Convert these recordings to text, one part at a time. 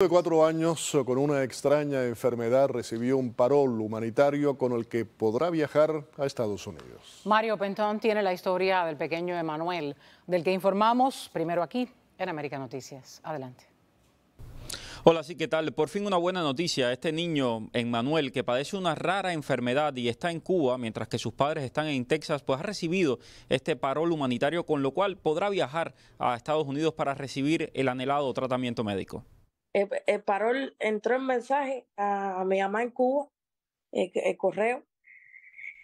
de cuatro años eh, con una extraña enfermedad recibió un parol humanitario con el que podrá viajar a Estados Unidos. Mario Pentón tiene la historia del pequeño Emanuel, del que informamos primero aquí en América Noticias. Adelante. Hola, sí, ¿qué tal? Por fin una buena noticia. Este niño, Emanuel, que padece una rara enfermedad y está en Cuba, mientras que sus padres están en Texas, pues ha recibido este parol humanitario, con lo cual podrá viajar a Estados Unidos para recibir el anhelado tratamiento médico eh, eh, eh entró el mensaje a, mi mamá en Cuba, el correo.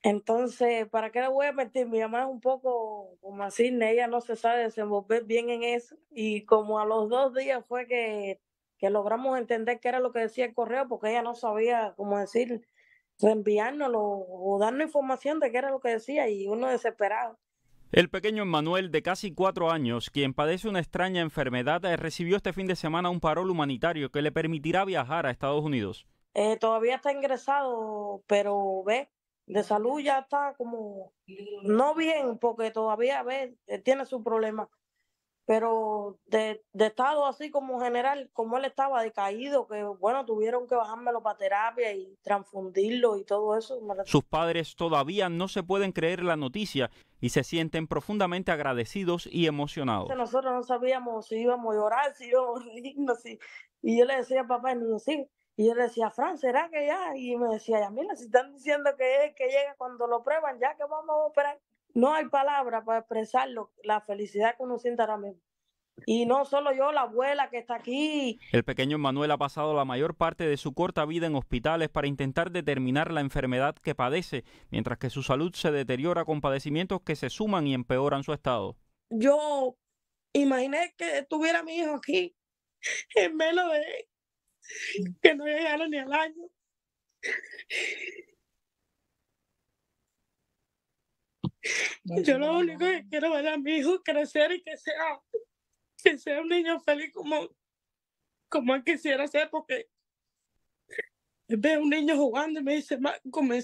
Entonces, ¿para qué le voy a mentir? Mi mamá es un poco, como así, ella no se sabe desenvolver bien en eso. Y como a los dos días fue que, logramos entender qué era lo que decía el correo, porque ella no sabía, cómo decir, reenviárnoslo o darnos información de qué era lo que decía y uno desesperado. El pequeño Manuel, de casi cuatro años, quien padece una extraña enfermedad, eh, recibió este fin de semana un parol humanitario que le permitirá viajar a Estados Unidos. Eh, todavía está ingresado, pero ve, de salud ya está como no bien, porque todavía ve, eh, tiene su problema pero de, estado así como general, como él estaba decaído, que bueno, tuvieron que bajármelo para terapia y transfundirlo y todo eso. Sus padres todavía no se pueden creer la noticia y se sienten profundamente agradecidos y emocionados. Nosotros no sabíamos si íbamos a llorar, si íbamos a reírnos, y yo le decía a papá, y yo le decía, Fran, ¿será que ya? Y me decía, ya, mira, si están diciendo que, que llega cuando lo prueban, ya que vamos a operar no hay palabras para expresar la felicidad que uno siente ahora mismo. Y no solo yo, la abuela que está aquí. El pequeño Manuel ha pasado la mayor parte de su corta vida en hospitales para intentar determinar la enfermedad que padece, mientras que su salud se deteriora con padecimientos que se suman y empeoran su estado. Yo imaginé que estuviera mi hijo aquí en menos de que no llegara ni al año. Yo lo único que quiero ver a mi hijo crecer y que sea, que sea un niño feliz como, como él quisiera ser, porque ve un niño jugando y me dice, como me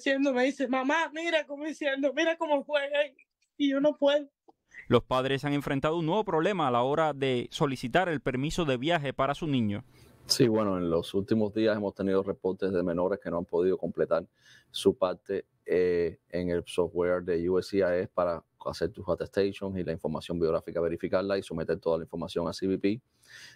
dice, mamá, mira, convenciendo, mira cómo juega y, y yo no puedo. Los padres han enfrentado un nuevo problema a la hora de solicitar el permiso de viaje para su niño. Sí, bueno, en los últimos días hemos tenido reportes de menores que no han podido completar su parte eh, en el software de USCIS para hacer tus attestations y la información biográfica, verificarla y someter toda la información a CBP,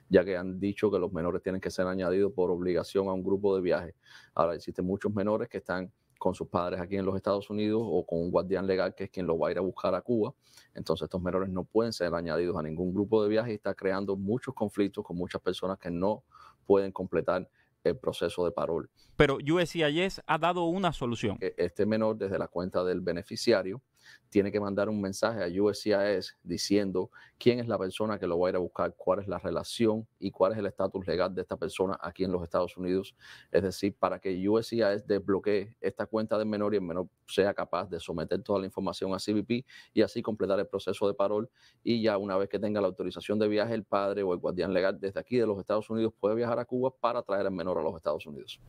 ya que han dicho que los menores tienen que ser añadidos por obligación a un grupo de viaje. Ahora existen muchos menores que están con sus padres aquí en los Estados Unidos o con un guardián legal que es quien lo va a ir a buscar a Cuba. Entonces estos menores no pueden ser añadidos a ningún grupo de viaje y está creando muchos conflictos con muchas personas que no pueden completar el proceso de parol. Pero USCIS ha dado una solución. E, este menor desde la cuenta del beneficiario tiene que mandar un mensaje a USCIS diciendo quién es la persona que lo va a ir a buscar, cuál es la relación y cuál es el estatus legal de esta persona aquí en los Estados Unidos. Es decir, para que USCIS desbloquee esta cuenta del menor y el menor sea capaz de someter toda la información a CBP y así completar el proceso de parol. Y ya una vez que tenga la autorización de viaje, el padre o el guardián legal desde aquí de los Estados Unidos puede viajar a Cuba para traer al menor a los Estados Unidos.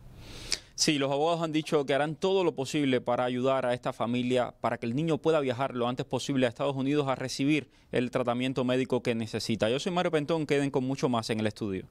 Sí, los abogados han dicho que harán todo lo posible para ayudar a esta familia para que el niño pueda viajar lo antes posible a Estados Unidos a recibir el tratamiento médico que necesita. Yo soy Mario Pentón, queden con mucho más en el estudio.